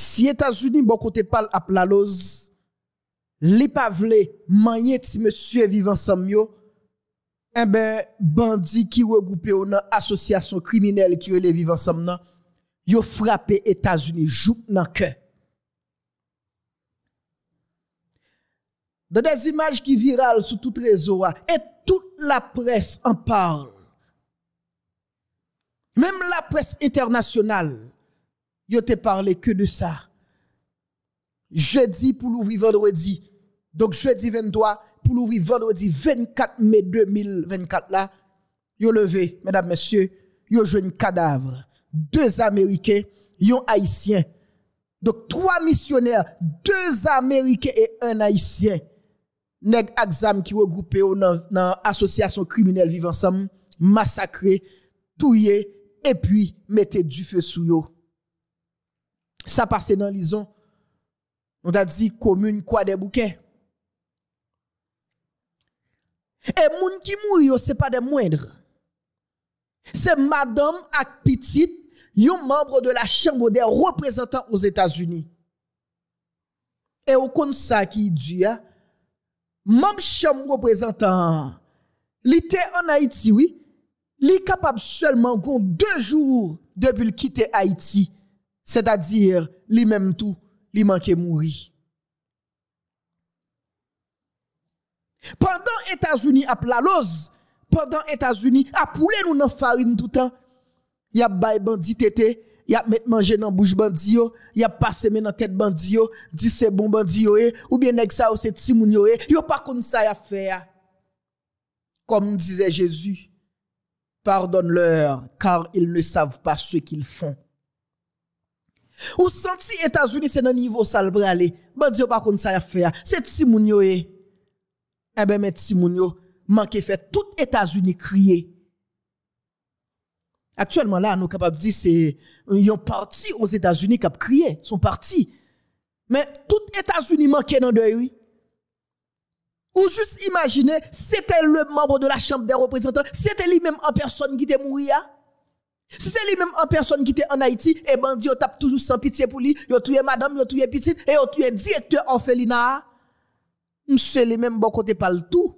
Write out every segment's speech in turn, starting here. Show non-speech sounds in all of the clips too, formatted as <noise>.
Si États-Unis, bon côté parle à Plaloz, les pavlés, manye monsieur vivant ensemble, les eh ben, bandits qui regroupés dans association criminelle qui relève vivant ensemble, yo frappé États-Unis, joue dans cœur. Dans des images qui virales sur tout réseau, ah, et toute la presse en parle. Même la presse internationale yo te parlé que de ça. Jeudi pour l'ouvrir vendredi. Donc jeudi 23 pour l'ouvrir vendredi 24 mai 2024 là, yo levé, mesdames messieurs, yo jeune cadavre, deux américains, yon haïtien. Donc trois missionnaires, deux américains et un haïtien. Nèg exam qui regroupé dans l'association criminelle vivant ensemble, massacré, touillé et puis mettez du feu sous eux ça passe dans l'ison. On a dit commune quoi des bouquets. Et moun qui mouri ce n'est pas des moindres. C'est madame ak petite, membre de la chambre des représentants aux États-Unis. Et au compte ça qui dit, même hein, chambre représentant, l'été en Haïti, oui, li capable seulement deux jours depuis qu'il Haïti c'est-à-dire, lui-même tout, lui manquait mourir. Pendant États-Unis à l'ose, pendant États-Unis à poulet nous dans farine tout le temps, y a bay bandit tété, y a mettre manger dans bouche bandit yo, y a passer dans tête bandit yo, dit c'est bon bandit yo e, ou bien nèg ça c'est ti moun yo, e, yo pas comme ça à faire. Comme disait Jésus, pardonne-leur car ils ne savent pas ce qu'ils font. Ou senti États-Unis c'est dans niveau salé. aller Bon Dieu pas comme ça y faire. Hein. C'est si moun eh. eh ben mais si moun yo manquer fait tout États-Unis crier. Actuellement là nous capable dire c'est un parti aux États-Unis qui a crié, sont parti. Mais tout États-Unis manquait dans deuil oui. Ou juste imaginer, c'était le membre de la Chambre des représentants, c'était lui-même en personne qui était mourir. Hein. Si c'est lui-même en personne qui était en Haïti, et eh bandit, on tape toujours sans pitié pour lui, il a tué madame, il a tué petite, et il tué directeur orphelinat. Monsieur lui-même, bon côté pas tout,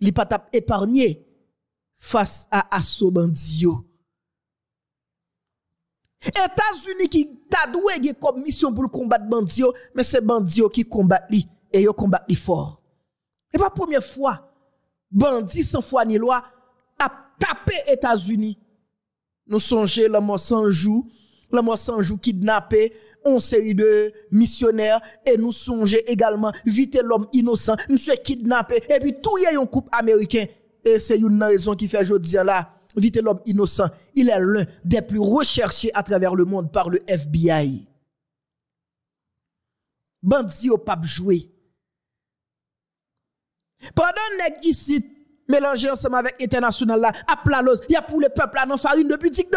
il n'a pas tap épargné face à assaut bandit. États-Unis qui t'a doué comme mission pour le combattre bandits, mais c'est bandit qui combat lui, et il combat lui fort. Et pas première fois, bandit sans foi ni loi, a tapé États-Unis. Nous songeons la moisson sans jour, la moisson joue jour kidnappé, On série de missionnaires, et nous songeons également vite l'homme innocent, nous sommes kidnappés et puis tout y a un couple américain. Et c'est une raison qui fait aujourd'hui là, vite l'homme innocent, il est l'un des plus recherchés à travers le monde par le FBI. Bandit au pape joué. Pendant nèg ici mélanger ensemble avec international là, à plalos, il y a pour le peuple là dans farine depuis dix de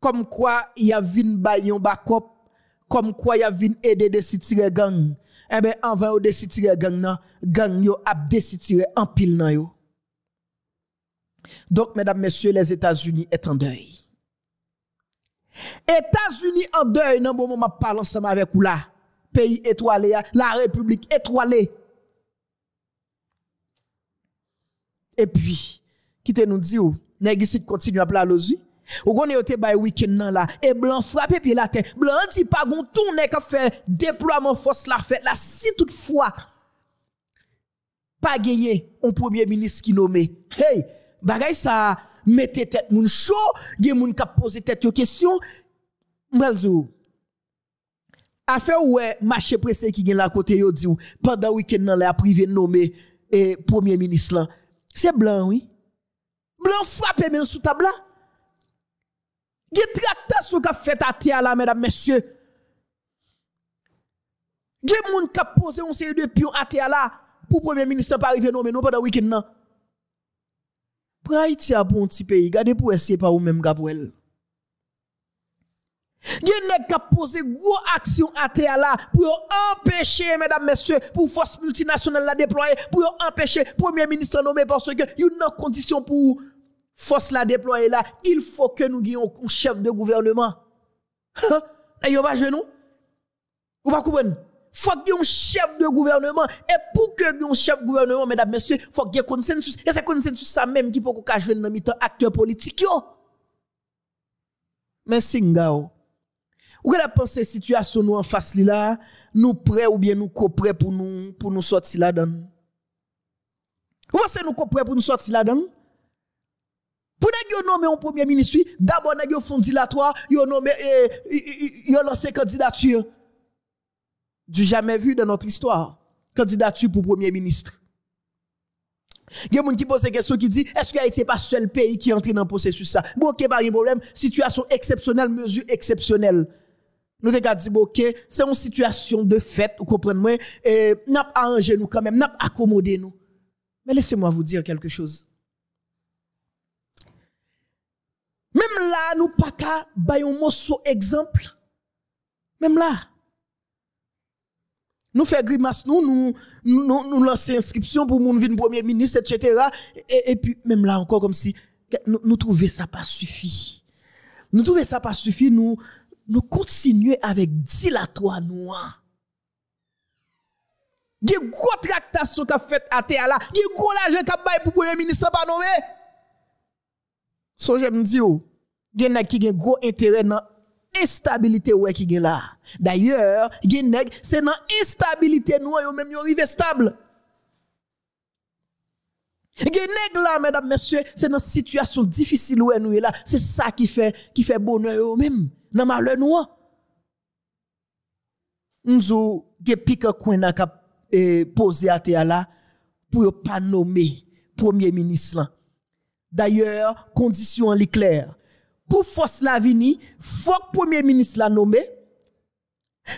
Comme quoi, il y a vin baillon bakop, comme quoi il y a vin aider de citire gang. Eh ben, en vain ou de citire gang gang yo ap de en pile nan yo. Donc, mesdames, messieurs, les États-Unis est en deuil. États-Unis en deuil, non, bon moment, parle ensemble avec ou là. Pays étoilé, la République étoilée. Et puis, qui te nous dit, négocier continue à parler aujourd'hui, Ou qu'on est le week-end là, et blanc frappé puis la tête. Blanc dit pas gon tourner qu'a fait déploiement force la fête La si toutefois pas gagné un premier ministre qui nommé. Hey, bagay ça mettez tête moun chaud, gen moun k'ap poser tête yo question. a Affaire ouais marché pressé qui gen la côté yo di pendant week-end nan a privé nommé et premier ministre là c'est blanc, oui. Blanc frappé même, sous table là. Gé tractas sous qu'a fait à terre là, mesdames, messieurs. Gé moun qui posé un série de pions à terre là pour premier ministre pas arriver mais non pendant week-end non. Pour Haïti, un bon petit pays, gardez pour essayer par vous-même, Gabriel. Il nèg qui poser posé gros action à terre pour empêcher mesdames messieurs pour force multinationale la déployer pour empêcher premier ministre nommé parce que il y a une condition pour force la déployer là, il faut que nous ayons un chef de gouvernement. Hein? Et va pas nous? Ou pas comprendre faut qu'il y ait un chef de gouvernement. Et pour que y ait un chef de gouvernement, mesdames, messieurs, faut qu'il y ait consensus. Et c'est consensus ça même qui peut qu'on jouer dans le acteurs acteur Yo. Mais Singao, ou la pensée situation nous en face là, nous prêts ou bien nous coprés pour nous pour nous sortir là-dedans. Ou que nous prêts pour nous sortir là-dedans? Pour nous nommé un premier ministre, d'abord nous avons fondé la toi, nous nommé eh, yo lancé candidature du jamais vu dans notre histoire, candidature pour premier ministre. Il y a des gens qui posent des questions qui disent est-ce que Haïti n'est pas le seul pays qui est entré dans le processus ça Bon, ok, pas un problème. Situation exceptionnelle, mesure exceptionnelle. Nous avons dit, ok, c'est une situation de fait, vous comprenez, et eh, nous pas arrangé nous quand même, nous avons accommodé nous. Mais laissez-moi vous dire quelque chose. Même là, nous pas qu'à bailler morceau exemple. Même là. Nous faisons grimace, nous, nous, nous, nous lançons inscription pour mon vin premier ministre, etc. Et, puis, même là encore, comme si nous, nous trouvons ça pas suffit. Nous trouvons ça pas suffit, nous, nous continuons avec dilatoire noir. Des gros tractations qui fait à terre là, a gros l'argent qui fait pour premier ministre pas nommé. So j'aime dire, oh, il y a qui gros intérêt dans instabilité ouais qui est là. D'ailleurs, c'est dans instabilité nous même yo arrivé stable. Genèg là mesdames messieurs, c'est dans situation difficile où nous là, c'est ça qui fait qui fait bonheur eux-mêmes dans malheur nous nous ge coin à e, poser à terre pour pas nommer premier ministre D'ailleurs, condition est l'éclair Pour force la faut premier ministre la nommé.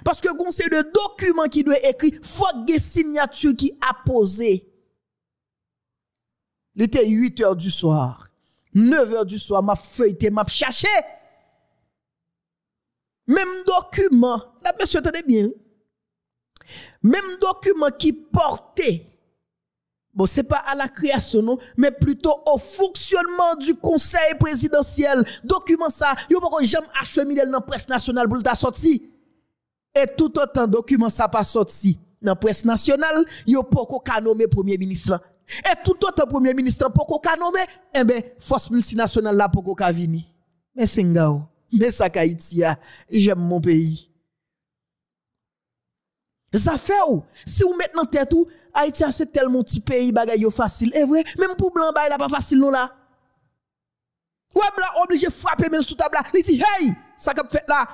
Parce que c'est le document qui doit écrit, faut que signature qui a posé. Il était 8 heures du soir. 9 heures du soir, m'a feuilleté, m'a cherché. Même document, la monsieur tenez bien. Même document qui portait, bon, c'est pas à la création, non, mais plutôt au fonctionnement du conseil présidentiel. Document ça, yo pas jamais acheminé dans la presse nationale pour le sorti. Et tout autant document ça pas sorti dans la presse nationale, yo poko ka nommer premier ministre. Et tout autant premier ministre poko ka nommer, eh ben force multinationale là poko ka vini. Mais c'est mais ça Haïti j'aime mon pays. Ça fait ou si vous mettez dans tête ou Haïti c'est tellement petit pays bagay yo facile, Eh vrai, même pour blanc bah, il n'a pas facile non là. Ouais blanc obligé frapper même sous table là, il dit hey, ça qu'a fait là.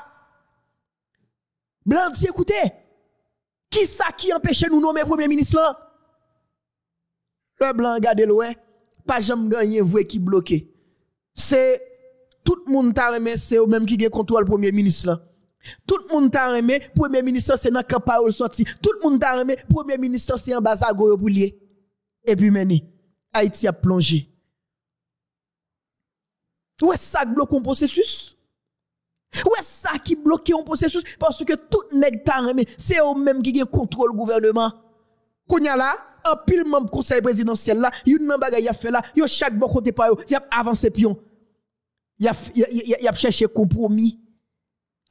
Blanc dit écoutez, qui ça qui empêche nous nommer premier ministre là? Le blanc, regardez le ouais. Pas jamais gagné, vous qui bloqué. C'est tout le monde t'a remis, c'est eux même qui ont contrôle le premier ministre Tout le monde t'a le premier ministre c'est dans le de sorti. Tout le monde t'a le premier ministre c'est en bazar à pour Et puis mené. Haïti a plongé. Où est ça qui bloque un processus? Où est ça qui bloque un processus? Parce que tout le monde t'a remis, c'est eux même qui ont contrôle gouvernement. a là, un pile membre conseil présidentiel là, une nan bagay a fait là, yon chaque bon côté pa yon, a avancé pion y a y a cherché compromis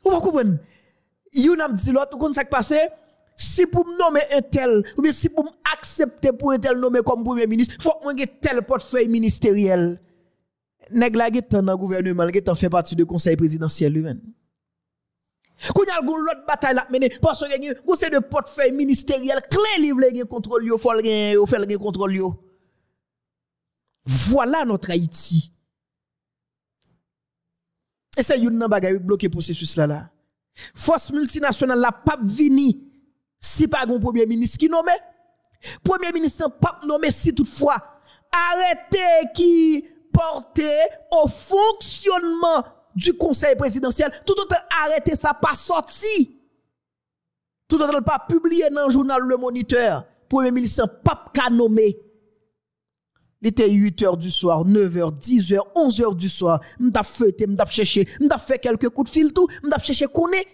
vous comprenez Vous n'a dit l'autre comme ce qui passé si pour me nommer un tel ou bien si pour accepter pour un tel nommé comme premier ministre faut que moi tel portefeuille ministériel nèg la dans le gouvernement qui fait partie du conseil présidentiel lui-même qu'on y a l'autre bataille à mener parce que avez c'est de portefeuille ministériel clé livre gagne contrôle yo faut gagne faut contrôle voilà notre Haïti et c'est une bagaille bloqué processus là là. Force multinationale la pape vini si pas un premier ministre qui nomme. Premier ministre pape nommé si toutefois arrêté qui portait au fonctionnement du conseil présidentiel tout autant arrêté ça pas sorti. Tout autant pas publié dans le journal Le Moniteur. Premier ministre pape qui nommé. Il était 8 h du soir, 9 h 10 h 11 h du soir. M'tap feuté, m'tap cherché, m'tap fait quelques coups de fil tout, m'tap cherché qu'on est.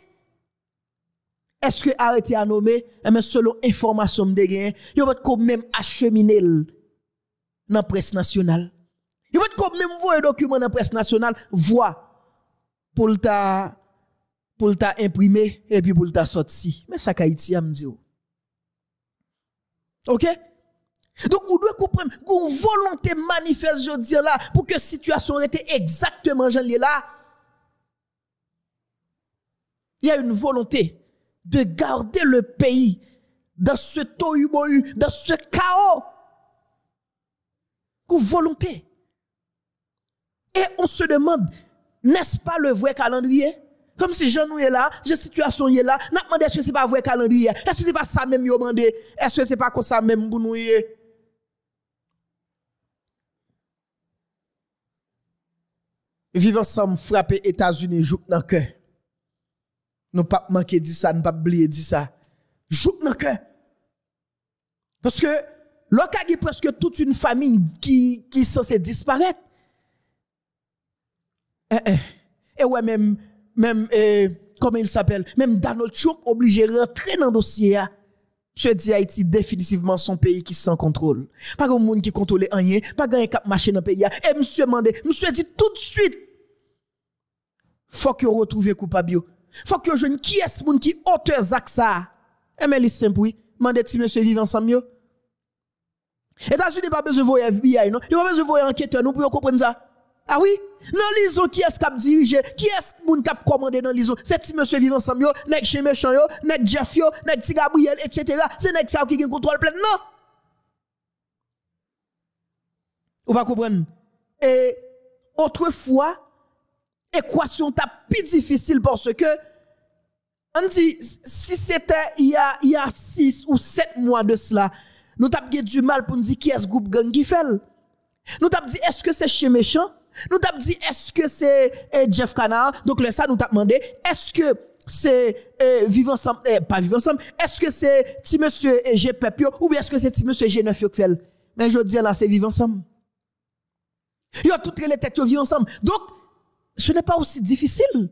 Est-ce que arrêté à nommer, eh ben, selon information de gain, yo va quand même acheminé dans la presse nationale. Yo va quand même voir document dans la presse nationale, voir pour ta pour ta imprimer et puis pour ta sortir. Mais ça Kaïti, a oh. OK? Donc, vous devez comprendre une volonté manifeste, je là, pour que la situation était exactement j'en là. Il y a une volonté de garder le pays dans ce tohu dans ce chaos. Une volonté. Et on se demande, n'est-ce pas le vrai calendrier? Comme si Jean là, je situation est là, n'a demandé est-ce que c'est pas vrai calendrier? Est-ce que c'est pas ça même yo demandé? Est-ce que c'est pas comme ça même pour nous? vivre ensemble frapper États-Unis jouk dans cœur. Nous pas manquer dit ça, nous pas oublier dit ça. Jouk dans cœur. Parce que l'on est presque toute une famille qui qui censée disparaître. Et eh, eh, eh ouais même même comment il s'appelle, même Donald Trump obligé de rentrer dans le dossier. Hein. Je dis Haïti définitivement son pays qui sans contrôle. Pas de monde qui contrôle rien, pas de cap marché dans le pays. Et hein. monsieur demandé, monsieur dit tout de suite faut que vous retrouviez coupable. Faut que jeune qui est ce qui auteur Zak ça. Et eh, mais les simple, oui. Mandez si monsieur Et ensemble. États-Unis pas besoin de FBI, non? a pas besoin de voir enquêteur, nous pour comprendre ça. Ah oui? Dans l'ISO, qui est-ce qui a Qui est-ce qui a commandé dans l'ISO? C'est si monsieur vivre ensemble, yo, nek chez méchant yo, nek Jeff yo, nek ti Gabriel, etc. C'est nek ça qui a contrôle plein, non? Ou pas comprendre? Et autrefois, équation t'a plus difficile parce que on dit si c'était il y a il y a 6 ou 7 mois de cela, nous tape du mal pour nous dire qui est ce groupe gang qui fait. Nous avons dit est-ce que c'est chez méchant Nous avons dit est-ce que c'est eh, Jeff Canard Donc là ça nous tape demandé est-ce que c'est eh, vivre ensemble eh, pas vivre ensemble Est-ce que c'est si monsieur G Pepio ou bien est-ce que c'est si monsieur G9 qui fait Mais je dis là c'est vivre ensemble. Il y a toutes les têtes vivent ensemble. Donc ce n'est pas aussi difficile.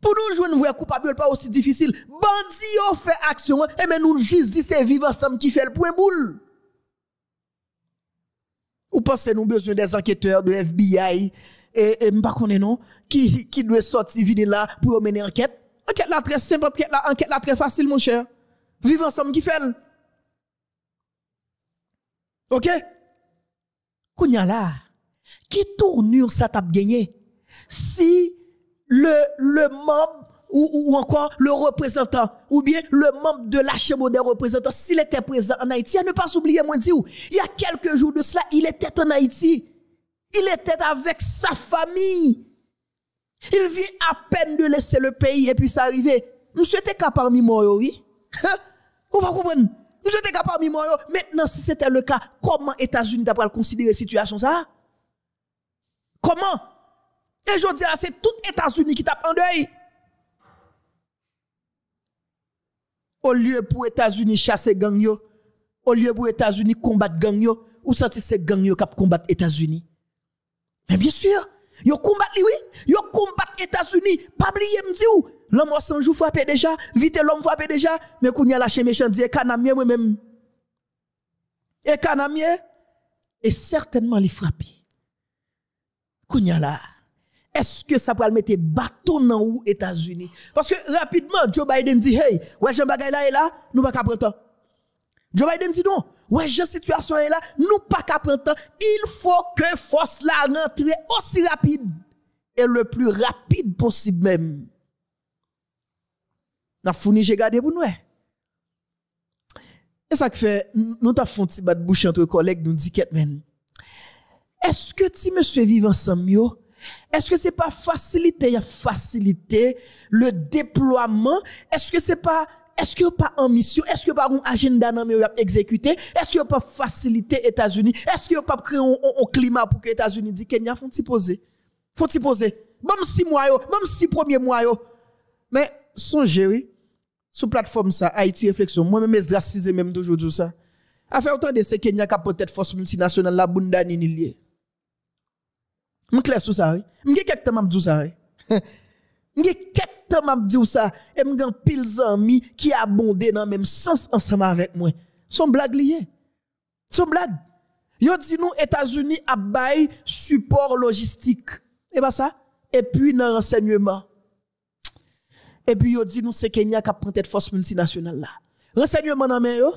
Pour nous jouer une vraie coupable, pas aussi difficile. Bandi, on fait action, et hein. eh, mais nous juste dit c'est vivre ensemble qui fait le point boule. Ou pensez nous besoin des enquêteurs de FBI et, et non qui qui doit sortir venir là pour mener enquête. Enquête la très simple, enquête là enquête très facile mon cher. Vivre ensemble qui fait. OK Kounya là, qui tournure ça t'a gagné si le, le membre ou, encore le représentant, ou bien le membre de la Chambre des représentants, s'il était présent en Haïti, à ne pas s'oublier, moi, il y a quelques jours de cela, il était en Haïti. Il était avec sa famille. Il vient à peine de laisser le pays et puis ça arrivait. Monsieur était qu'à parmi moi, oui. Hein? Vous comprendre. Monsieur était qu'à parmi moi, Maintenant, si c'était le cas, comment États-Unis d'après considérer la situation ça? Comment? Et je dis là, ah, c'est tout États-Unis qui tape en deuil. Au lieu pour États-Unis chasser gang yo, au lieu pour États-Unis combattre gang yo, ou ça ces gang yo cap combattre États-Unis. Mais bien sûr, yo combattent oui, yo combattre États-Unis, pas oublier me dire ou l'homme sans jour frappé déjà, vite l'homme frappé déjà, mais qu'on y a lâché méchant dit canamien moi même. Et canamien et certainement les frapper. Qu'on y a là est-ce que ça pourrait mettre bâton dans les États-Unis Parce que rapidement, Joe Biden dit, hey, ouais, Jean là est là, nous pas prendre temps. Joe Biden dit non, ouais, Jean situation est là, nous pas prendre temps. Il faut que force là rentre aussi rapide et le plus rapide possible même. N'a fourni, j'ai gardé pour nous. Et ça fait, nous avons fait un petit bouche entre collègues, nous dit, est-ce que tu monsieur vivre ensemble, est-ce que c'est pas faciliter y le déploiement? Est-ce que c'est pas est-ce que pas en mission, est-ce que pas un agenda non mais exécuté, est-ce que pas facilité États-Unis, est-ce que pas créer un, un, un, climat pour que États-Unis disent Kenya faut s'y poser, faut s'y poser, même si mois même si premier mois mais songez oui, sur plateforme ça, Haïti réflexion, moi-même je même toujours ça. faire autant de ce Kenya qui peut-être force multinationale la bunda ni je clair sur ça. Je suis quelque temps dit ça. Je suis quelque temps dit ça. Et je suis pile d'amis qui abondent dans le même sens ensemble avec moi. Son blague lié. Son blague. Yo dit nous, États-Unis a bail support logistique. Et pas ben ça. Et puis, dans renseignement. Et puis, yo dit nous, c'est Kenya qui prend cette force multinationale là. Renseignement dans main yo.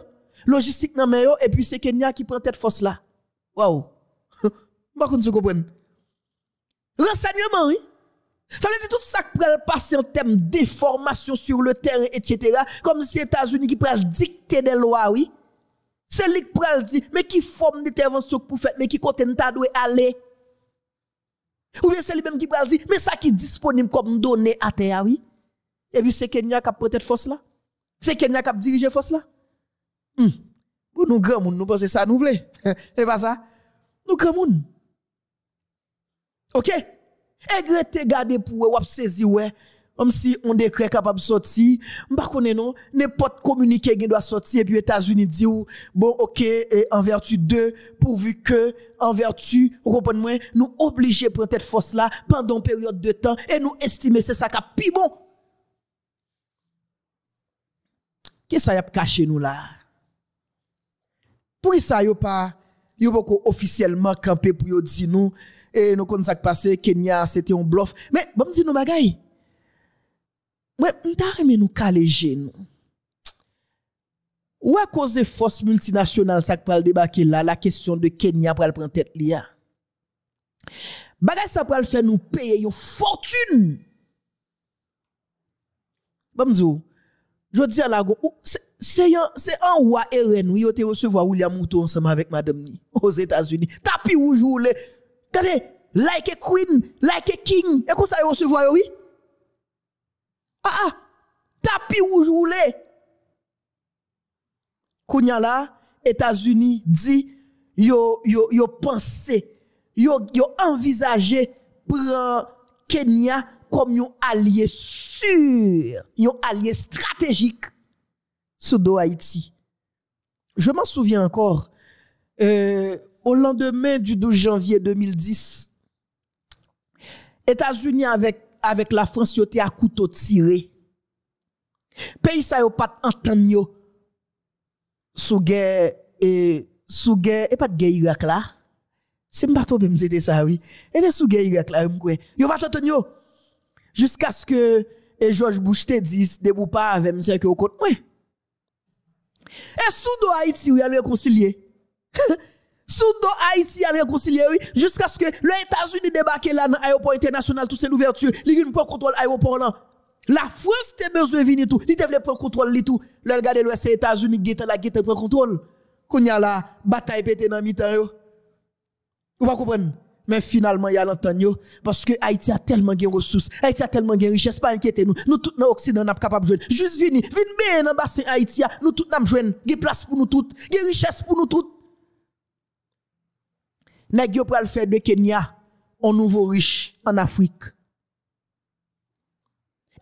Logistique dans main yo. Et puis, c'est Kenya qui prend cette force là. Waouh. Je <laughs> ne comprends pas. Renseignement, oui. Ça veut dire tout ça qui pourrait passer en termes déformation sur le terrain, etc. Comme les États-Unis qui pourraient dicter des lois, oui. C'est lui qui pourrait dire, mais qui forme d'intervention pour faire, mais qui côté d'aller. aller. Ou bien c'est lui-même qui pourrait dire, mais ça qui est disponible comme données à terre, oui. Et vu c'est Kenya qui a peut-être force là. C'est Kenya qui a dirigé force là. Hmm. Pour nous, nous pensons ça, nous voulons. <laughs> Et pas ça. Nous, grands OK Et gardé pour wap saisi ou comme si on décret capable sortir m'pa connais non n'importe communiquer qui doit sortir et puis États-Unis dit bon OK e, en vertu de pourvu que en vertu vous comprenez moi nous obligés prendre cette force là pendant une période de temps et nous estimer c'est ça qui plus bon Qu'est-ce qu'il y a caché nous là Pourquoi ça y pas officiellement campé pour dire E nou kon sa k pase Kenya, se te yon blof. Me, bom zi nou bagay, mwen, mta reme nou kaleje nou. Ou a koze fos multinasyonal sa k pal debake la, la kesyon de Kenya pral pren tet li ya. Bagay sa pral fe nou peye yon fortune. Bom zi ou, jwot di an la goun, se yon, se an wwa eren, yon te yo se vwa William moutou ansama vek madam ni, <laughs> os Etasuni. Ta pi wou jwou le, Regardez, like a queen, like a king. Et comme ça, vous recevoir, oui? Ah, ah, tapis rouge roulé. Kounya là, États-Unis dit, yo, yo, yo pensé, yo, yo envisagé prendre Kenya comme un allié sûr, un allié stratégique sous Haïti. Je m'en souviens encore, euh, au lendemain du 12 janvier 2010, États-Unis avec, avec la France, ont été à couteau tiré. Pays ça a pas entendre sous guerre et sous guerre et pas de guerre Irak là. C'est pas trop c'était ça oui. Et sous guerre Irak là m'koué. Yo pas entendu. jusqu'à ce que et George Bush te dise debout pas avec monsieur que au moi. Et sous do Haïti réconcilier. <laughs> Soudo Haïti a réconcilié jusqu'à ce que les États-Unis débarquent là dans l'aéroport international, tout c'est l'ouverture, ils ne pas contrôle l'aéroport là. La France t'a besoin de venir tout, ils devraient prendre contrôle de tout. Le regarder l'ouest les États-Unis ils la pris prend contrôle. Qu'on y a la bataille pété dans mi-temps yo. Vous pas mais finalement, il y a l'entente parce que Haïti a tellement de ressources, Haïti a tellement de richesses, pas inquiétez nous. Nous tous, dans l'Occident, nous sommes capables de jouer. Juste venir, venir bien dans le bassin Haïti, nous tous, nous jouons. Il y a place pour nous tous il y a richesse pour nous toutes nèg pas pral faire de Kenya un nouveau riche en Afrique.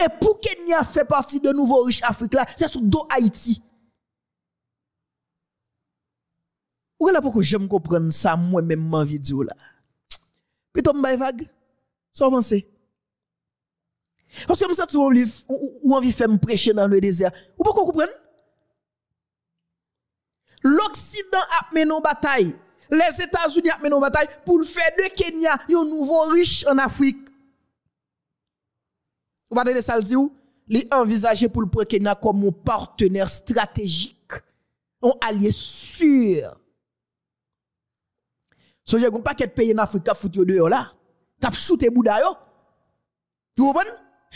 Et pour Kenya fait partie de nouveau riche Afrique là, c'est sous dos Haïti. Ou là pourquoi j'aime comprendre ça moi-même en vidéo là. Plutôt me vague. Sans penser. Parce que ça tu on ou envie faire me prêcher dans le désert. Ou pas comprendre? L'Occident a mené en bataille. Les États-Unis ont mené une bataille pour faire de Kenya un nouveau riche en Afrique. Vous parlez de ça, les envisager pour le Kenya comme un partenaire stratégique, un allié sûr. So, j'ai un paquet pays en Afrique qui a foutu dehors là, qui a shooté Bouddha. Vous comprenez?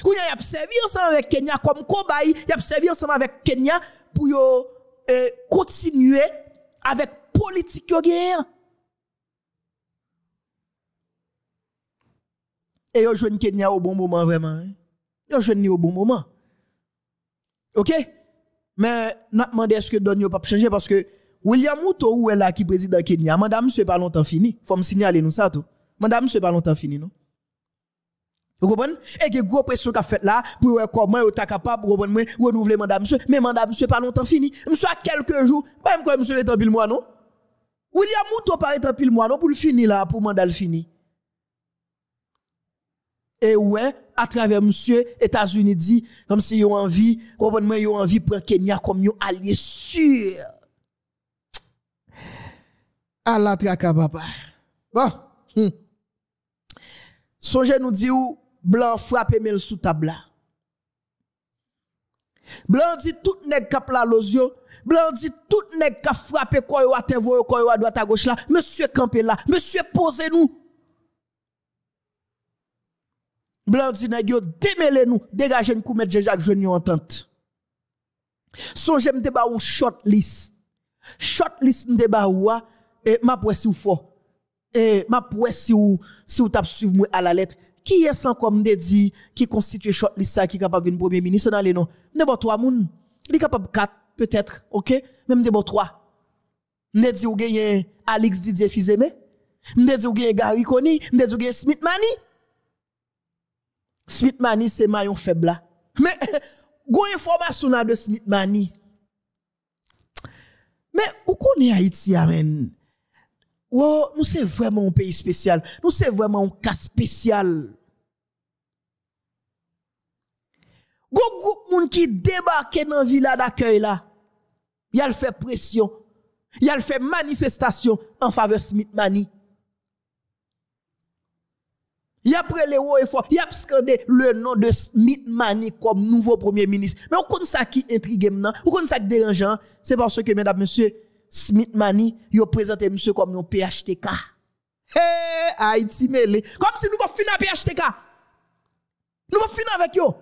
Vous avez servi ensemble avec Kenya comme cobaye, vous a servi ensemble avec Kenya pour euh, continuer avec politique yo gen. Et yo jouen Kenya au bon moment vraiment. Hein. Yo jouen ni au bon moment. OK Mais n'a demandé est-ce que donne pas changer parce que William Ruto ou elle là qui président Kenya. Madame c'est pas longtemps fini. Faut me signaler nous ça tout. Madame c'est pas longtemps fini non. Vous comprenez Et que gros pression a fait là pour comment vous êtes capable vous renouveler madame. monsieur mais madame monsieur pas longtemps fini. Monsieur a quelques jours, même quoi monsieur est en pile non William Mouto paraît en pile non, pour le finir là, pour mandal le fini. Et ouais, à travers monsieur, États-Unis dit, comme s'ils ont envie, comprenez-moi, ils ont envie pour Kenya comme un allié sûr. À la traque papa. Bon. Hmm. Songe nous dit où, blanc frappe mel sous table Blanc dit tout nèg kap la l'osio, dit tout nèg ka frappé quoi a à vous, voyo quoi à droite à gauche là, monsieur campé là, monsieur posez nous. Blondie, nèg yo démêlez nous, dégagez nous mettre Jean-Jacques Jeune en tente. Son j'aime débat ou short shortlist Short list débat ou et m'a poésie ou fort. Et m'a poésie si ou si ou t'ap suivre moi à la lettre qui est sans comme de dit qui constitue shortlist ça qui capable venir premier ministre dans les noms n'importe trois moun il a capable quatre peut-être, ok? Même des bon trois. M'de dit ou gagne Alex Didier Fizeme. M'de dit ou gagne Gary Coney. M'de dit ou gagne Smith Mani. Smith Mani, c'est maillon faible là. Mais, <laughs> gros information de Smith Mani. Mais, où connaît Haïti, amen? Ah, wow, nous c'est vraiment un pays spécial. Nous c'est vraiment un cas spécial. gros groupe moun qui débarquait dans villa d'accueil là. Y a fait pression, y a fait manifestation en faveur Smith Mani. Il a pris les hauts et il a scandé le nom de Smith Mani comme nouveau premier ministre. Mais on compte ça qui intrigue maintenant, on compte ça qui dérangeant, hein? c'est parce que mesdames messieurs, Smith Mani, a présenté monsieur comme un PHTK. Hé, hey, Haïti Comme si nous pas finir à PHTK. Nous pas finir avec yo.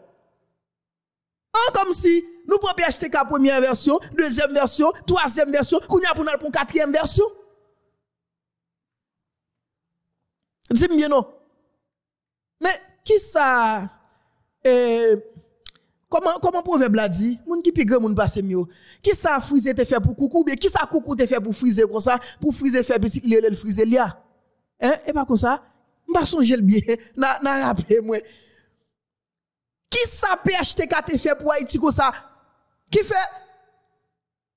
En comme si nous pouvons acheter la première version, deuxième version, troisième version, qu'on a pour la quatrième version. Dis-moi non. Mais qui ça euh, Comment comment proverbe l'a dit pigre mieux. Qui ça frisé te faire pour coucou bien qui ça coucou te faire pour friser comme ça pour friser faire petit lié le friser y Hein et pas comme ça. je songer le bien. <laughs> Na na rappeler moi. Qui ça PHTK te fait pour Haïti comme ça? Qui fait?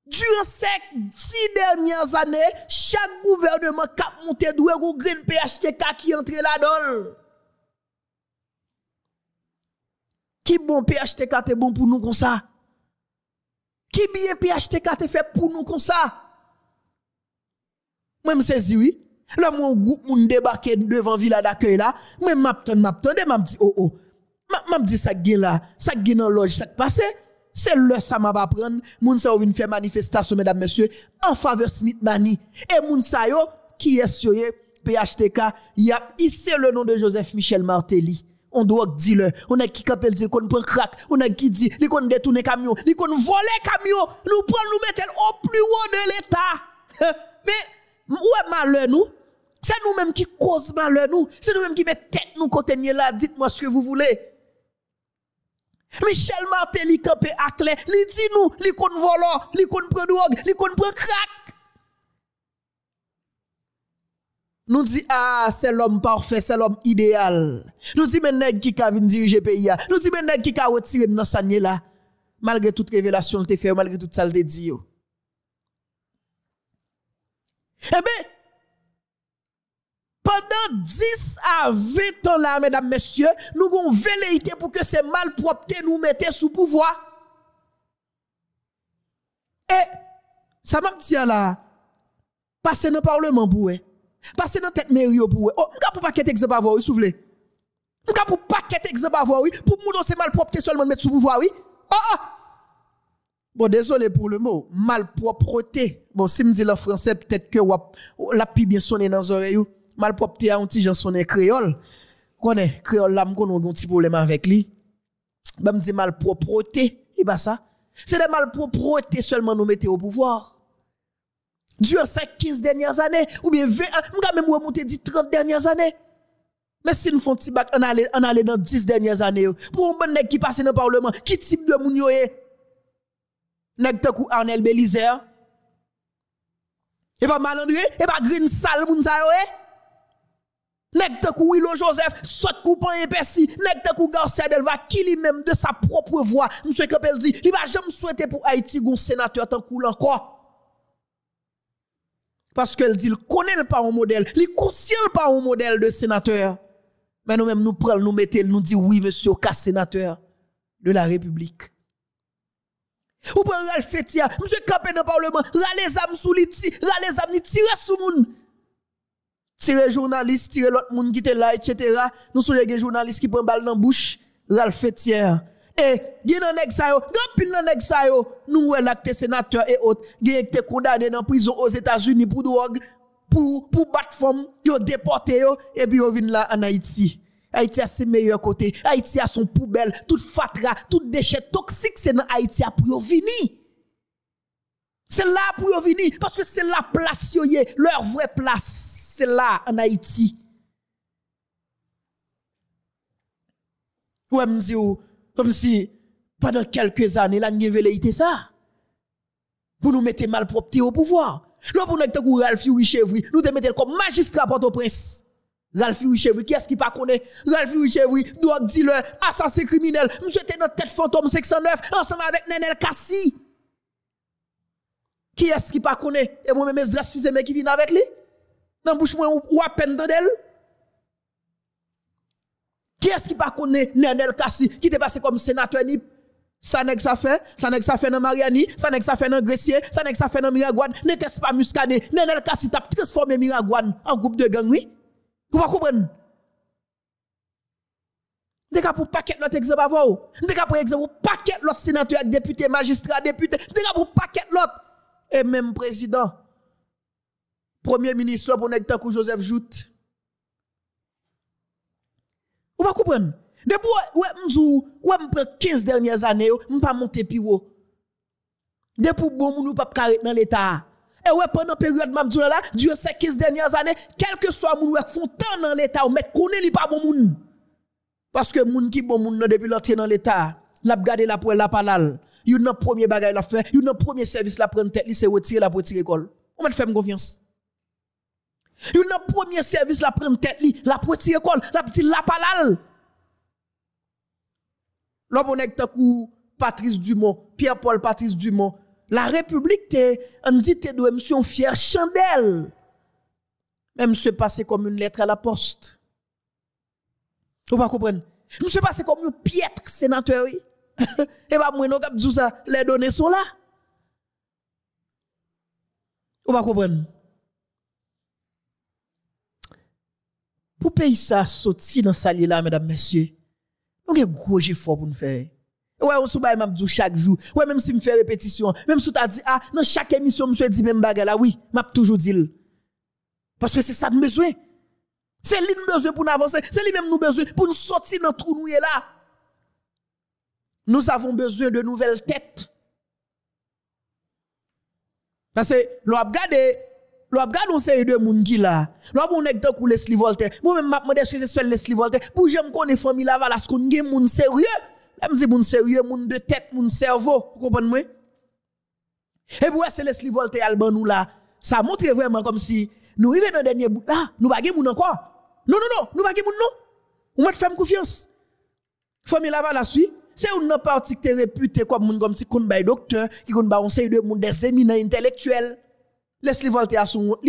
Durant ces dix dernières années, chaque gouvernement a monté deux ou green PHTK qui entre là-dedans. Qui bon PHTK te bon pour nous comme ça? Qui bien PHTK te fait pour nous comme ça? Moi, je dit oui. Là, mon groupe, mon débarqué devant Villa d'accueil là. Moi, m'attends, m'attends, m'a dit, oh, oh m'a dit ça qui là, ça qui dans loge, ça passé, c'est le ça m'a pas prendre, moun vient faire manifestation mesdames messieurs en faveur Smith Mani et moun sa yo qui est sur PHTK, y a hissé le nom de Joseph Michel Martelly. On doit dire le, on a qui capel dit qu'on prend crack, on a qui dit, li qu'on détourne camion, li qu'on vole camion, nous prend nous mettre au plus haut de l'État. Hein? Mais, où est malheur nous? C'est nous-mêmes qui cause malheur nous. C'est nous-mêmes qui mettons tête nous côté là. Dites-moi ce que vous voulez. Michel Martel, il campé à clé, il dit nous, il kon volo, il kon prend drogue, il kon prend crack. Nous dit ah, c'est l'homme parfait, c'est l'homme idéal. Nous dit mais nèg qui ka vinn diriger pays là. Ah. Nous dit mais nèg qui ka retirer dans sanier là. Malgré toute révélation le fait, malgré tout ça te dit. Eh bien, pendant 10 à 20 ans là, mesdames, messieurs, nous avons velléité pour que ces malpropretés nous mettent sous pouvoir. Et, ça m'a dit là, passez dans le parlement pour vous. passez dans la tête mairie pour eux. Oh, pas pour paquet exemple avoir, oui, vous On pour pas exemple avoir, oui, pour que ces malpropretés seulement mettre sous pouvoir, oui. Oh, oh! Bon, désolé pour le mot, malpropreté. Bon, si je dis le français, peut-être que la pi bien sonné dans les oreilles malpropreté à un petit gens sonné créole connaît créole là a un petit problème avec lui ben bah, dit malpropreté et bah ça c'est des malpropreté seulement nous mettez au pouvoir Dieu ces 15 dernières années ou bien 20 m'ga même remonter dit 30 dernières années mais si nous font petit bac en aller dans 10 dernières années pour un bon qui passe dans le parlement qui type de moun yo est nèg tankou Arnel Bélizer et pas Malandré et pas Green Sal moun sa yo Nèg tant kou Willow Joseph, soit coupan impéci, nèg Garcia Delva qui lui-même de sa propre voix, monsieur Capel dit, il va jamais souhaiter pour Haïti gon sénateur tant coulant encore. Parce qu'elle dit, il connaît le un modèle, il conscient pas un modèle de sénateur. Mais nous-mêmes, nous prenons, nous mettons, nous dit oui, monsieur, cas sénateur de la République. Ou pour le Fetia, monsieur Capel dans le Parlement, râle les âmes sous les tirs, râle les âmes, tire sous monde les journalistes, tirer l'autre monde qui était là, etc. Nous sommes les journalistes qui prennent balle dans la bouche, Ralph Et, gen en pile nous les l'acte sénateur et autres, qui été condamné dans prison aux États-Unis pour drogue, pour, pour battre femme, yo déporté yo, et puis ils viennent là en Haïti. Haïti a ses meilleurs côtés, Haïti a son poubelle, tout fatra, tout déchet toxique, c'est dans Haïti a pour venir. vini. C'est là pour venir, vini, parce que c'est la place leur vraie place là, en Haïti. Ou me dit comme si pendant quelques années la velléité ça pour nous mettre mal propre au pouvoir. Là pour nous Ralph nous te mettre comme magistrat pour au prince Ralphie ou qui est-ce qui pas connaît Ralph Fury doit drug dealer, assassin criminel, Nous était notre tête fantôme 609 ensemble avec Nenel Kassi. Qui est-ce qui pas connaît Et moi-même, je suis qui vient avec lui. Dans bouche moi ou à peine d'elle. Qui est-ce qui ne connaît Nenel Kassi qui était passé comme sénateur ni ça n'est que ça fait, ça n'est ça fait dans Mariani, ça n'est que fait dans Gressier, ça n'est que fait dans Miragouane, n'était-ce pas Muscadé Nenel Kassi t'a transformé Miragouane en groupe de gang, oui? Vous comprenez? Déjà pour paquet l'autre exemple avant. Déjà pour exemple paquet l'autre sénateur, député, magistrat, député. Déjà pour paquet l'autre. Et même président premier ministre pour nèg tankou Joseph Jout. Ou pas comprendre? Depuis ouais m'zou, ouais m'prend 15 dernières années, m'pas monter De Depuis bon moun ou pas carré dans l'état. Et ouais pendant période m'dou là, durant ces 15 dernières années, quel que soit moun ouais font tant dans l'état mais mettre connais pas bon moun. Parce que moun qui bon moun depuis l'entrée dans l'état, l'a gardé la pour la palal. Yon nan premier bagay la fait, a nan premier service la prendre tête, li s'est retirer la pour tirer école. On m'a fait confiance a un premier service la première tête la petite école, la petite la palal. L'homme on est avec Patrice Dumont, Pierre-Paul Patrice Dumont. La République te, on dit te doit monsieur fier chandelle. Même se passer comme une lettre à la poste. Vous comprenez pas comprendre? Monsieur passer comme une piètre sénateur. <laughs> Et bah, moi non dire ça, les données sont là. Vous pas Pour payer ça, sorti dans salier là, mesdames, messieurs, on a gros effort pour nous faire. Ouais, on se bat dit chaque jour. Ouais, même si me fait répétition, même si tu as dit, ah, dans chaque émission, monsieur dit même bagarre là, oui, m'a toujours dit. Parce que c'est ça de besoin. C'est lui nous besoin pour nous avancer. C'est lui même nous besoin pour nous sortir dans trou nous là. Nous avons besoin de nouvelles têtes. Parce que l'on a l'on regarde une série de monde qui là. L'on bon nèg tant Leslie Voltaire. Moi même m'a demandé si que c'est seul Leslie Voltaire pour j'aime connaître famille là-bas, ce qu'on gen monde sérieux. Là me dit sérieux, monde de tête, monde cerveau, vous comprenez moi Et pour c'est Leslie Voltaire al nous là. Ça montre vraiment comme si nous arrivons dans dernier bout là, nous baguons moun encore. Non non non, nous baguons moun non. On m'a fait confiance. Famille là la suit. C'est une partie qui est réputée comme moun comme si kon bay docteur, qui kon ba on série de monde des éminents intellectuels volter à son à son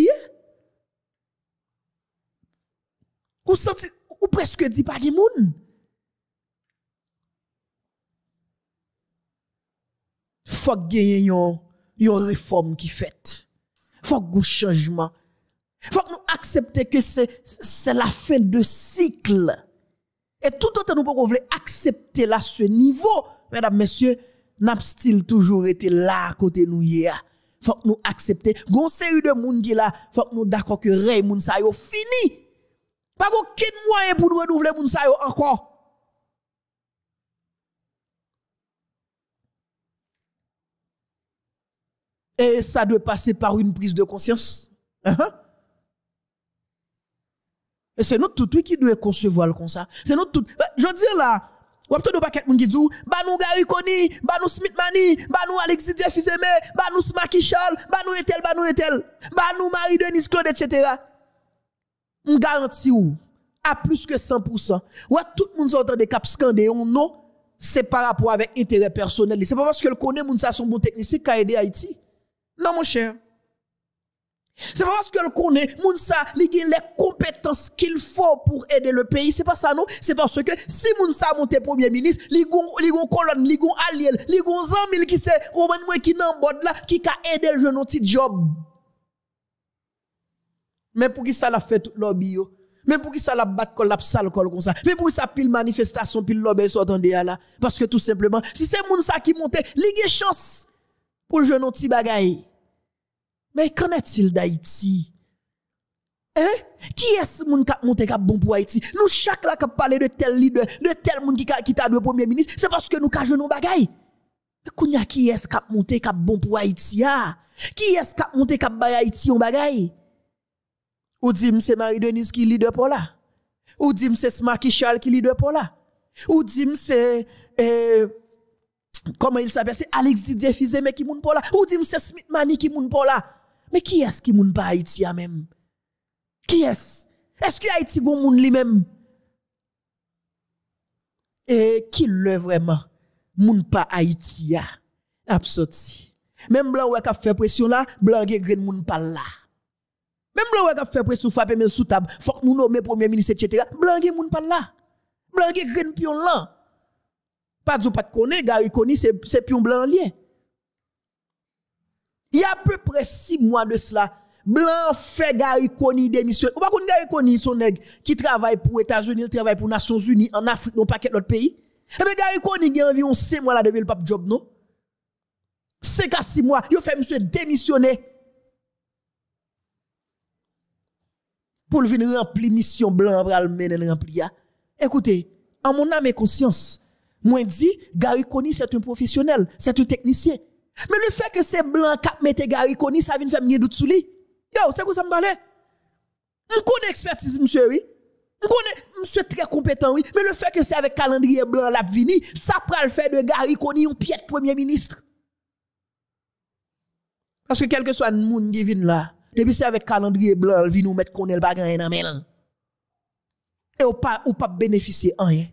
Ou senti, ou presque dit pas monde. Faut gagner yon, une réforme qui fait. Faut un changement. Faut que nous accepter que c'est la fin de cycle. Et tout autant nous pouvons accepter là ce niveau, mesdames, messieurs, n'a toujours été là à côté nous hier faut que nous accepter. Gon série de monde qui là, faut nous d'accord que rey moun sa yo fini. Pas aucun moyen pour nous renouveler moun sa yo encore. Et ça doit passer par une prise de conscience. Uh-huh. Et c'est nous tout qui doit concevoir comme ça. C'est nous tout. Bah, je dis là, ou de paquet moun ki dit, ba nous Gary Kony, ba nous Smith Mani, ba nous Alexis Jeffizeme, ba nous Smacky Charles, Etel, Banu Etel, Banu nous Marie-Denise Claude, etc. On garantit ou, à plus que 100%. Ou tout le monde en des de scandé, on non, c'est par rapport avec intérêt personnel. C'est pas parce que le connaît moun sa son bon technicien qui a aidé Haïti. Non, mon cher. C'est pas parce le connaît, Mounsa, il a les compétences qu'il faut pour aider le pays. C'est pas ça, non? C'est parce que si Mounsa monte premier ministre, il a une colonne, il a allié, il a un zamil qui sait, on qui n'en bord là, qui a aidé le jeune petit job. Mais pour qui ça l'a fait tout lobby, Mais pour qui ça l'a battu col, la sale comme ça? Mais pour qui ça pile manifestation, pile lobby, là? Parce que tout simplement, si c'est Mounsa qui monte, il a une chance pour le jeune petit bagaille. Mais qu'en est-il d'Haïti? Hein? Qui est-ce moun qui monté cap bon pour Haïti? Nous chaque là qui parler de tel leader, de tel monde qui qui t'a de premier ministre, c'est parce que nous cachons nos bagailles. Mais qui est-ce qui monte cap bon pour Haïti ah? Qui est-ce qui monte cap pour Haïti on bagaille? Ou dit c'est Marie Denise qui est leader pour là. Ou dit c'est Smarky Charles qui est leader pour là. Ou dit c'est euh, comment il s'appelle c'est Alex Didier Fizé mais qui moun pour là. Ou dit c'est Smith Mani qui moun pour là. Me ki es ki moun pa Haitia menm? Ki es? Es ki Haitigo moun li menm? E, ki lè vreman? Moun pa Haitia? Absoti. Mem blan wè ka fè presyon la, blan gen gen moun pala. Mem blan wè ka fè presyon fa pe men soutab, fok moun ou men pwomye minis et cetera, blan gen moun pala. Blan gen gen pyon lan. Padzou pat kone, gari kone se pyon blan liye. Il y a à peu près six mois de cela, Blanc fait Gary Conny démission. Ou pas qu'on Gary Conny, son nègre, qui travaille pour États-Unis, travaille pour Nations Unies, en Afrique, dans quel l'autre pays. Eh bien, Gary Conny, il y a environ six mois là depuis le pape Job, non? Cinq à six mois, il fait monsieur démissionner. Pour venir remplir mission blanc, pour le mener remplir. Écoutez, en mon âme et conscience, moi dit, Gary Conny, c'est un professionnel, c'est un technicien. Mais le fait que c'est blanc qui mette Gariconi, ça vient faire mieux doute sous lui. Yo, c'est quoi ça me parle? On connaît expertise, monsieur, oui. On connaît, monsieur très compétent, oui. Mais le fait que c'est avec calendrier blanc la vini, ça prend le fait de Gariconi, un piètre premier ministre. Parce que quel que soit le monde qui vient là, depuis c'est avec calendrier blanc, il vient nous mettre qu'on est le bagage en amène. Et ou pas, ou pas bénéficier en hein. rien.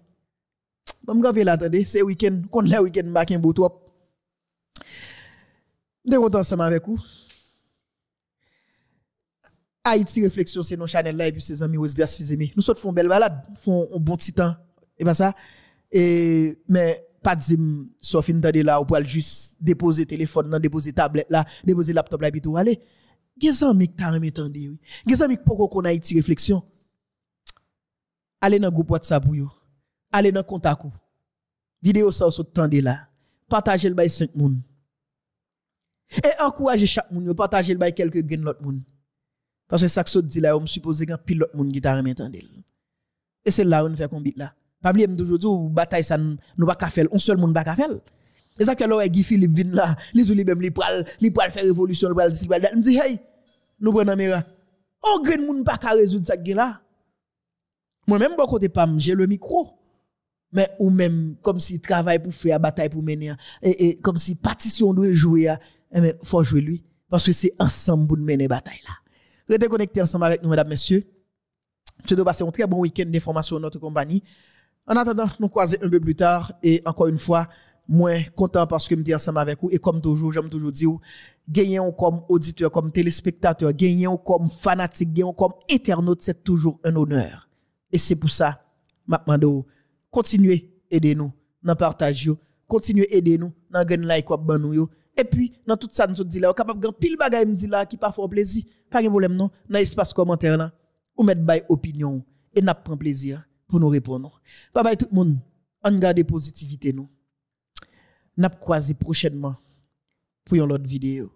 Bon, me là, attendez, c'est week-end, qu'on le week-end, back bout De kontan seman vek ou. A iti refleksyon se non chanel la, epi se zanmi wèz de asfize me. Nou sot fon bel balat, fon bon titan, e ba sa, e, me pat zim sofin tande la, ou po al jis depoze telefon nan depoze tablet la, depoze laptop la bitou. E ale, ge zanmik tan reme tande yo. Ge zanmik pokon kon a iti refleksyon. Ale nan goup wad sabou yo. Ale nan kontak ou. Video sa ou sot tande la. Pataje l bay 5 moun. Et encourager chaque monde, partager le bail quelques gains l'autre Parce que ça que dit là, on suppose qu'un pilote l'autre monde qui t'a remis Et c'est là où on fait combat là. Pas oublier toujours la bataille ça nous pas faire, on seul monde pas faire. Et ça que là Guy Philippe vient là, les ou même les pral, il pral faire révolution, il pral, il pral, me dit hey, nous prenons mira. On ne monde pas qu'à résoudre ça là. Moi-même, bon côté pas, j'ai le micro. Mais ou même, comme si travail pour faire bataille pour mener, et, et comme si partition doit jouer, eh faut jouer lui. Parce que c'est ensemble pour mener bataille là. Restez connectés ensemble avec nous, mesdames, messieurs. Je dois passer un très bon week-end d'information de notre compagnie. En attendant, nous croiser un peu plus tard. Et encore une fois, moi, content parce que je dis ensemble avec vous. Et comme toujours, j'aime toujours dire, gagnons comme auditeur, comme téléspectateur, tant comme fanatique, en comme internautes, c'est toujours un honneur. Et c'est pour ça, maintenant, continuez, aidez-nous, dans partage, continuez, aidez-nous, dans le like, nous. Et puis, dans tout ça, nous sommes dit là, capable de pile bagay me dit là, qui pas fort plaisir. Pas de problème, non. Dans l'espace commentaire là, ou mettre by opinion. Et n'a prenons plaisir pour nous répondre. Bye bye tout le monde. On garde positivité nous. N'a croisé prochainement pour une autre vidéo.